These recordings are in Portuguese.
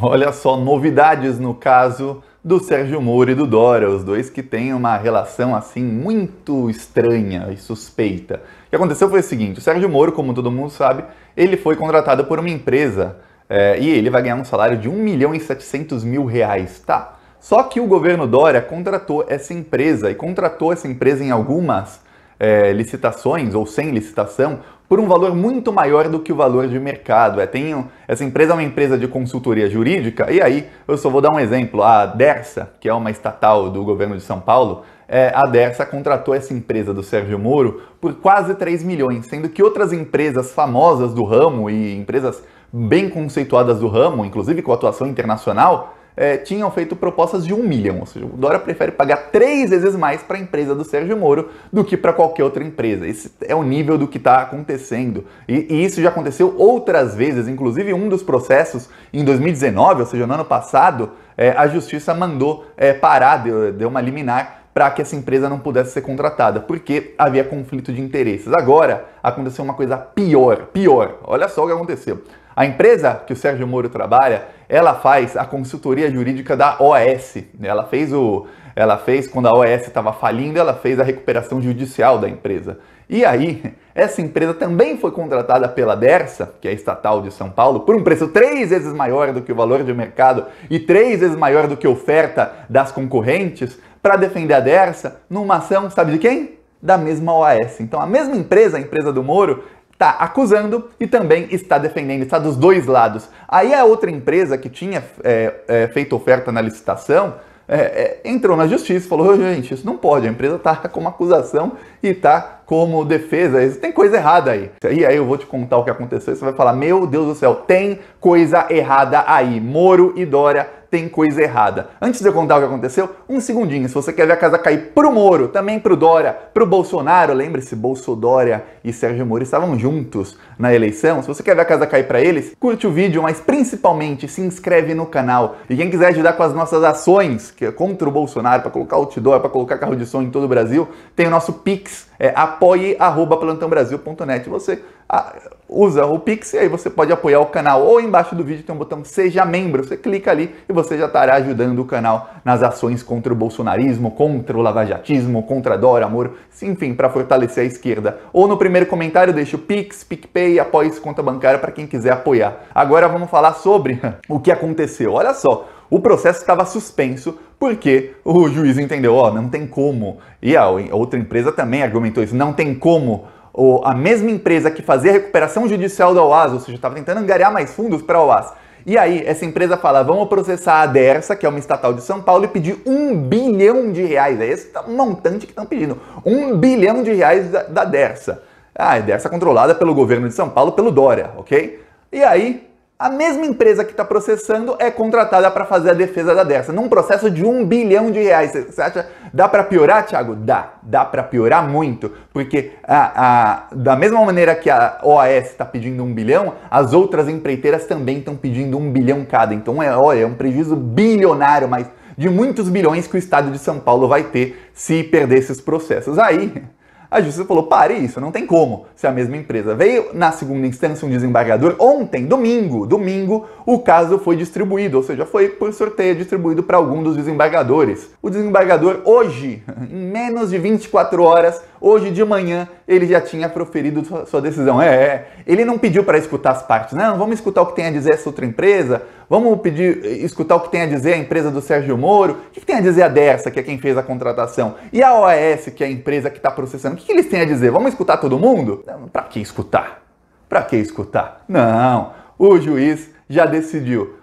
Olha só, novidades no caso do Sérgio Moro e do Dória, os dois que têm uma relação assim muito estranha e suspeita. O que aconteceu foi o seguinte: o Sérgio Moro, como todo mundo sabe, ele foi contratado por uma empresa é, e ele vai ganhar um salário de 1 milhão e 700 mil reais, tá? Só que o governo Dória contratou essa empresa e contratou essa empresa em algumas é, licitações ou sem licitação por um valor muito maior do que o valor de mercado. É, tem, essa empresa é uma empresa de consultoria jurídica, e aí eu só vou dar um exemplo. A Dersa, que é uma estatal do governo de São Paulo, é, a Dersa contratou essa empresa do Sérgio Moro por quase 3 milhões, sendo que outras empresas famosas do ramo e empresas bem conceituadas do ramo, inclusive com atuação internacional, é, tinham feito propostas de um milhão. Ou seja, o Dória prefere pagar três vezes mais para a empresa do Sérgio Moro do que para qualquer outra empresa. Esse é o nível do que está acontecendo. E, e, isso já aconteceu outras vezes, inclusive um dos processos em 2019, ou seja, no ano passado, é, a justiça mandou é, parar, deu, deu uma liminar para que essa empresa não pudesse ser contratada, porque havia conflito de interesses. Agora aconteceu uma coisa pior, pior. Olha só o que aconteceu. A empresa que o Sérgio Moro trabalha, ela faz a consultoria jurídica da OS. Ela fez o, ela fez quando a OS estava falindo, ela fez a recuperação judicial da empresa. E aí, essa empresa também foi contratada pela Dersa, que é estatal de São Paulo, por um preço três vezes maior do que o valor de mercado e três vezes maior do que a oferta das concorrentes, para defender a Dersa numa ação, sabe de quem? Da mesma OAS. Então, a mesma empresa, a empresa do Moro, está acusando e também está defendendo, está dos dois lados. Aí a outra empresa que tinha é, é, feito oferta na licitação é, é entrou na justiça e falou: gente, isso não pode, a empresa está com uma acusação e está como defesa. Tem coisa errada aí. E aí eu vou te contar o que aconteceu e você vai falar: Meu Deus do céu, tem coisa errada aí. Moro e Dória tem coisa errada. Antes de eu contar o que aconteceu, um segundinho. Se você quer ver a casa cair pro Moro, também pro Dória, pro Bolsonaro, lembre-se, Bolsodória e Sérgio Moro estavam juntos na eleição. Se você quer ver a casa cair para eles, curte o vídeo, mas principalmente se inscreve no canal. E quem quiser ajudar com as nossas ações que é contra o Bolsonaro, para colocar outdoor, para colocar carro de som em todo o Brasil, tem o nosso Pix, é a apoie.plantãobrasil.net. Você ah, usa o Pix e aí você pode apoiar o canal. Ou embaixo do vídeo tem um botão Seja Membro. Você clica ali e você já estará ajudando o canal nas ações contra o bolsonarismo, contra o lavajatismo, contra Dora amor, enfim, para fortalecer a esquerda. Ou no primeiro comentário deixa o Pix, PicPay, apoie-se conta bancária para quem quiser apoiar. Agora vamos falar sobre o que aconteceu. Olha só, o processo estava suspenso porque o juiz entendeu, ó, oh, não tem como. E a outra empresa também argumentou isso, não tem como. a mesma empresa que fazia a recuperação judicial da OAS, ou seja, estava tentando angariar mais fundos para a OAS. E aí, essa empresa fala, vamos processar a Dersa, que é uma estatal de São Paulo, e pedir um bilhão de reais. É esse tá montante que estão pedindo. Um bilhão de reais da, da Dersa. Ah, a Dersa controlada pelo governo de São Paulo, pelo Dória, ok? E aí, a mesma empresa que está processando é contratada para fazer a defesa da Dersa, num processo de um bilhão de reais. Você acha dá para piorar, Thiago? Dá, dá para piorar muito, porque a, a, da mesma maneira que a OAS está pedindo um bilhão, as outras empreiteiras também estão pedindo um bilhão cada. Então é, olha, é um prejuízo bilionário, mas de muitos bilhões que o Estado de São Paulo vai ter se perder esses processos. Aí a justiça falou: pare isso, não tem como se a mesma empresa. Veio na segunda instância um desembargador ontem, domingo, domingo, o caso foi distribuído, ou seja, foi por sorteio distribuído para algum dos desembargadores. O desembargador hoje, em menos de 24 horas, Hoje de manhã ele já tinha proferido sua, decisão. É, é, ele não pediu para escutar as partes. Não, vamos escutar o que tem a dizer essa outra empresa. Vamos pedir eh, escutar o que tem a dizer a empresa do Sérgio Moro. O que, tem a dizer a dessa, que é quem fez a contratação? E a OAS, que é a empresa que está processando? O que, que eles têm a dizer? Vamos escutar todo mundo? Para que escutar? Para que escutar? Não, o juiz já decidiu.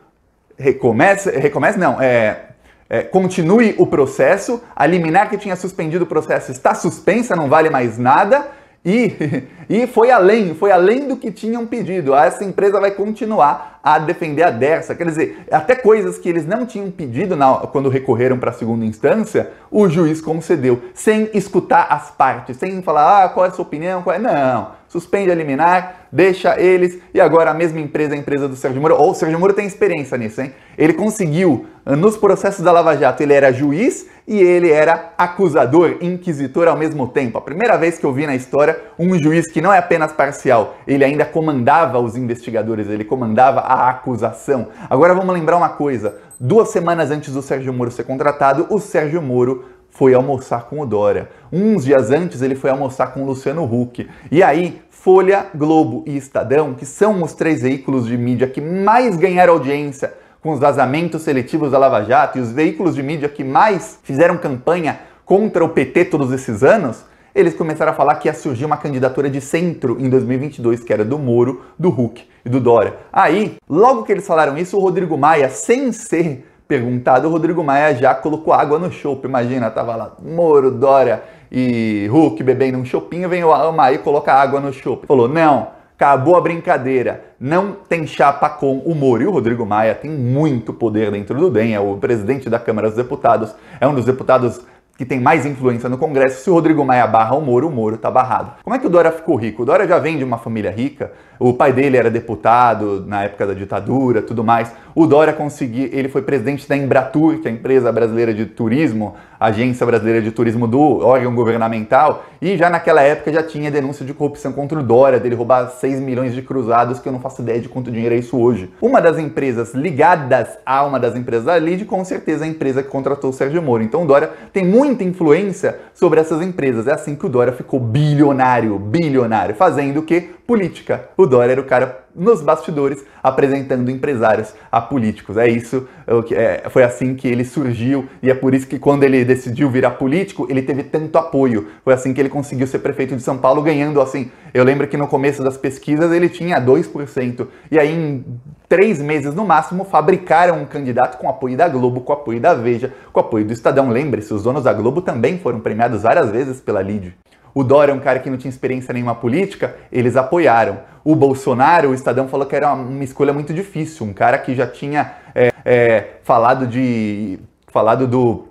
Recomeça, recomeça não, é, é, continue o processo, a liminar que tinha suspendido o processo está suspensa, não vale mais nada, e, e foi além, foi além do que tinham pedido. Essa empresa vai continuar a defender a Dersa. Quer dizer, até coisas que eles não tinham pedido na, quando recorreram para a segunda instância, o juiz concedeu, sem escutar as partes, sem falar ah, qual é a sua opinião, qual é. Não. Suspende a liminar, deixa eles, e agora a mesma empresa, a empresa do Sérgio Moro. Ou oh, o Sérgio Moro tem experiência nisso, hein? Ele conseguiu, eh, nos processos da Lava Jato, ele era juiz e ele era acusador, inquisitor ao mesmo tempo. A primeira vez que eu vi na história um juiz que não é apenas parcial, ele ainda comandava os investigadores, ele comandava a a acusação. Agora vamos lembrar uma coisa: duas semanas antes do Sérgio Moro ser contratado, o Sérgio Moro foi almoçar com o Dória. Uns dias antes ele foi almoçar com o Luciano Huck. E aí, Folha, Globo e Estadão, que são os três veículos de mídia que mais ganharam audiência com os vazamentos seletivos da Lava Jato e os veículos de mídia que mais fizeram campanha contra o PT todos esses anos, eles começaram a falar que ia surgir uma candidatura de centro em 2022, que era do Moro, do Huck e do Dória. Aí, logo que eles falaram isso, o Rodrigo Maia, sem ser perguntado, o Rodrigo Maia já colocou água no chope. Imagina, tava lá Moro, Dória e Hulk bebendo um chopinho, vem o Maia e coloca água no chopp. Falou: "Não, acabou a brincadeira. Não tem chapa com o Moro. E o Rodrigo Maia tem muito poder dentro do DEM, é o presidente da Câmara dos Deputados, é um dos deputados que tem mais influência no Congresso, se o Rodrigo Maia barra o Moro, o Moro tá barrado. Como é que o Dória ficou rico? O Dória já vem de uma família rica, o pai dele era deputado na época da ditadura, tudo mais. O Dória conseguiu, ele foi presidente da Embratur, que é a empresa brasileira de turismo, agência brasileira de turismo do órgão governamental, e já naquela época já tinha denúncia de corrupção contra o Dória, dele roubar 6 milhões de cruzados, que eu não faço ideia de quanto dinheiro é isso hoje. Uma das empresas ligadas a uma das empresas da Lid, com certeza é a empresa que contratou o Sérgio Moro. Então o Dória tem muito muita influência sobre essas empresas. É assim que o Dória ficou bilionário, bilionário, fazendo o que? política. O Dória era o cara nos bastidores apresentando empresários a políticos. É isso, é é, foi assim que ele surgiu e é por isso que quando ele decidiu virar político, ele teve tanto apoio. Foi assim que ele conseguiu ser prefeito de São Paulo, ganhando assim. Eu lembro que no começo das pesquisas ele tinha 2%. E aí, em três meses no máximo, fabricaram um candidato com apoio da Globo, com apoio da Veja, com apoio do Estadão. Lembre-se, os donos da Globo também foram premiados várias vezes pela LIDE. O Dória é um cara que não tinha experiência nenhuma política, eles apoiaram. O Bolsonaro, o Estadão falou que era uma escolha muito difícil, um cara que já tinha é, é, falado de. falado do.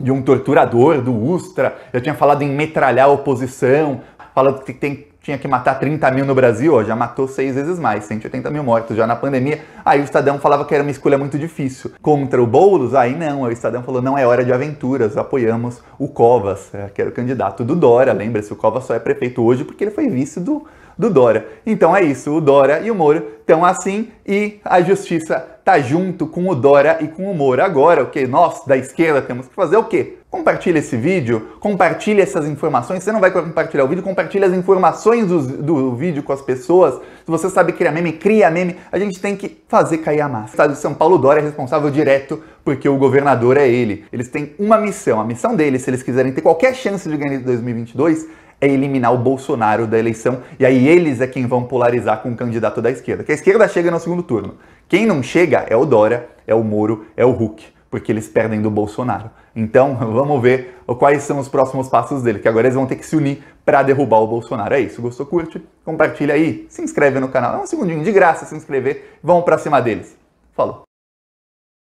de um torturador, do Ustra, já tinha falado em metralhar a oposição, falado que tem tinha que matar 30 mil no Brasil, ó, já matou seis vezes mais, 180 mil mortos já na pandemia. Aí o Estadão falava que era uma escolha muito difícil. Contra o Boulos, aí não, o Estadão falou, não é hora de aventuras, apoiamos o Covas, é, que era o candidato do Dória, lembra-se, o Covas só é prefeito hoje porque ele foi vice do do Dória. Então é isso, o Dória e o Moro estão assim e a justiça tá junto com o Dória e com o Moro. Agora, o que nós da esquerda temos que fazer é o quê? Compartilha esse vídeo, compartilha essas informações. Você não vai compartilhar o vídeo, compartilha as informações do, do vídeo com as pessoas. Se você sabe criar meme, cria meme. A gente tem que fazer cair a massa. O estado de São Paulo, Dória é responsável direto porque o governador é ele. Eles têm uma missão. A missão deles, se eles quiserem ter qualquer chance de ganhar em 2022, é eliminar o Bolsonaro da eleição. E aí eles é quem vão polarizar com o candidato da esquerda. Que a esquerda chega no segundo turno. Quem não chega é o Dória, é o Moro, é o Huck, porque eles perdem do Bolsonaro. Então, vamos ver quais são os próximos passos dele, que agora eles vão ter que se unir para derrubar o Bolsonaro. É isso, gostou, curte, compartilha aí, se inscreve no canal. É um segundinho de graça se inscrever. Vamos para cima deles. Falou.